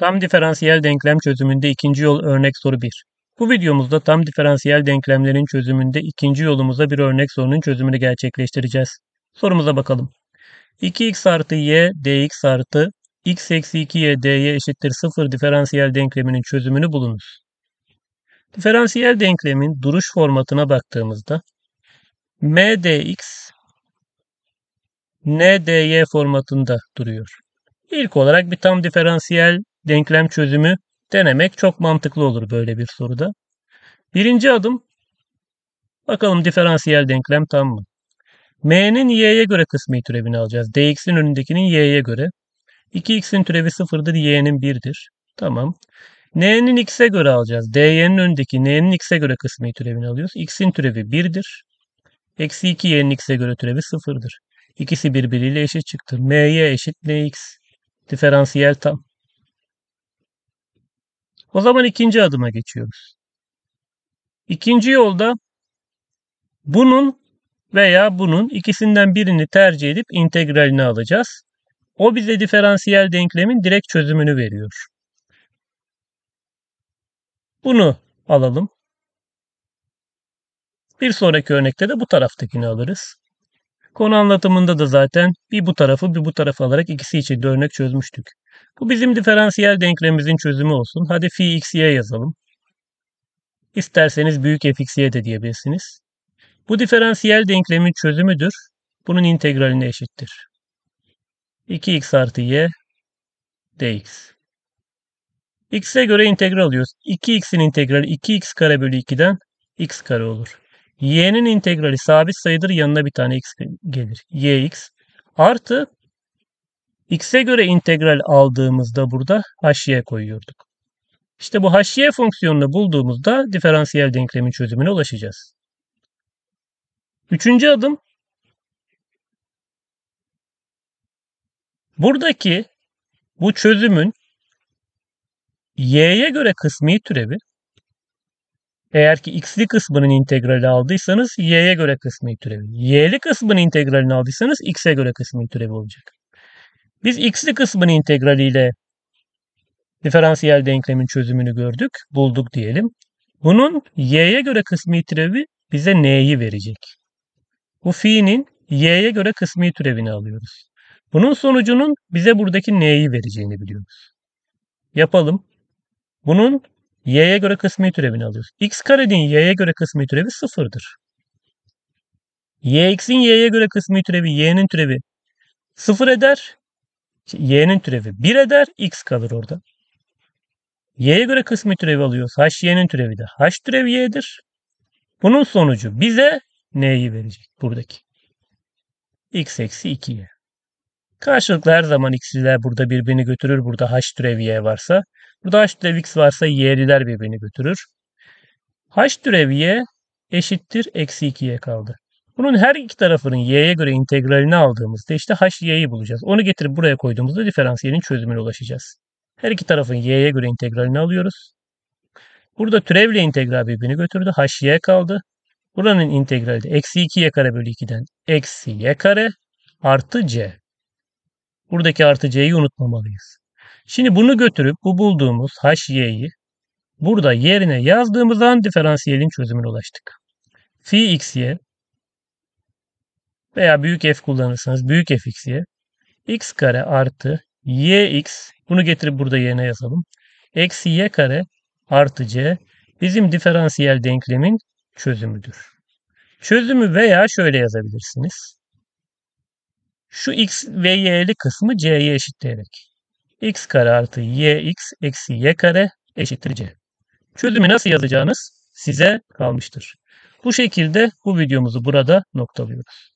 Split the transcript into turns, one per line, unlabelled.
Tam diferansiyel denklem çözümünde ikinci yol örnek soru 1. Bu videomuzda tam diferansiyel denklemlerin çözümünde ikinci yolumuza bir örnek sorunun çözümünü gerçekleştireceğiz. Sorumuza bakalım. 2x artı y dx artı x eksi 2y dy eşittir 0 diferansiyel denkleminin çözümünü bulunuz. Diferansiyel denklemin duruş formatına baktığımızda m dx n dy formatında duruyor. İlk olarak bir tam diferansiyel denklem çözümü denemek çok mantıklı olur böyle bir soruda. Birinci adım bakalım diferansiyel denklem tam mı? m'nin y'ye göre kısmi türevini alacağız. dx'in önündekinin y'ye göre. 2x'in türevi sıfırdır, y'nin 1'dir. Tamam. n'nin x'e göre alacağız. dy'nin önündeki n'nin x'e göre kısmi türevini alıyoruz. x'in türevi 1'dir. Eksi 2y'nin x'e göre türevi sıfırdır. İkisi birbiriyle eşit çıktı. m'y eşit nx. Diferansiyel tam. O zaman ikinci adıma geçiyoruz. İkinci yolda bunun veya bunun ikisinden birini tercih edip integralini alacağız. O bize diferansiyel denklemin direkt çözümünü veriyor. Bunu alalım. Bir sonraki örnekte de bu taraftakini alırız. Konu anlatımında da zaten bir bu tarafı bir bu tarafı alarak ikisi için de örnek çözmüştük. Bu bizim diferansiyel denklemimizin çözümü olsun. Hadi phi x'ye yazalım. İsterseniz büyük f x'ye de diyebilirsiniz. Bu diferansiyel denklemin çözümüdür. Bunun integraline eşittir. 2x artı y dx. x'e göre integral alıyoruz. 2x'in integrali 2x kare bölü 2'den x kare olur. y'nin integrali sabit sayıdır. Yanına bir tane x gelir. yx artı x'e göre integral aldığımızda burada h'ye koyuyorduk. İşte bu h'ye fonksiyonunu bulduğumuzda diferansiyel denklemin çözümüne ulaşacağız. Üçüncü adım buradaki bu çözümün y'ye göre kısmi türevi eğer ki x'li kısmının integrali aldıysanız y'ye göre kısmi türevi. Y'li kısmının integralini aldıysanız x'e göre kısmi türevi olacak. Biz x'li kısmını integraliyle diferansiyel denklemin çözümünü gördük, bulduk diyelim. Bunun y'ye göre kısmi türevi bize n'yi verecek. Bu fi'nin y'ye göre kısmi türevini alıyoruz. Bunun sonucunun bize buradaki n'yi vereceğini biliyoruz. Yapalım. Bunun y'ye göre kısmi türevini alıyoruz. x karenin y'ye göre kısmi türevi sıfırdır. Yx'in y'ye göre kısmi türevi y'nin türevi sıfır eder y'nin türevi 1 eder. x kalır orada. y'ye göre kısmi türevi alıyoruz. h y'nin türevi de h türevi y'dir. Bunun sonucu bize n'yi verecek buradaki. x eksi 2y. Karşılıklı her zaman x'liler burada birbirini götürür. Burada h türevi y varsa. Burada h türevi x varsa y'liler birbirini götürür. h türevi y eşittir eksi 2Y kaldı. Bunun her iki tarafının y'ye göre integralini aldığımızda işte y'yi bulacağız. Onu getirip buraya koyduğumuzda diferansiyelin çözümüne ulaşacağız. Her iki tarafın y'ye göre integralini alıyoruz. Burada türevle integral birbirini götürdü. y kaldı. Buranın integrali de eksi 2y kare bölü 2'den eksi y kare artı c. Buradaki artı c'yi unutmamalıyız. Şimdi bunu götürüp bu bulduğumuz y'yi burada yerine yazdığımız an diferansiyelin çözümüne ulaştık. Fi y veya büyük F kullanırsanız büyük fx diye x kare artı yx bunu getirip burada yerine yazalım. Eksi y kare artı c bizim diferansiyel denklemin çözümüdür. Çözümü veya şöyle yazabilirsiniz. Şu x ve y'li kısmı c'ye eşitleyerek. x kare artı yx eksi y kare eşittir c. Çözümü nasıl yazacağınız size kalmıştır. Bu şekilde bu videomuzu burada noktalıyoruz.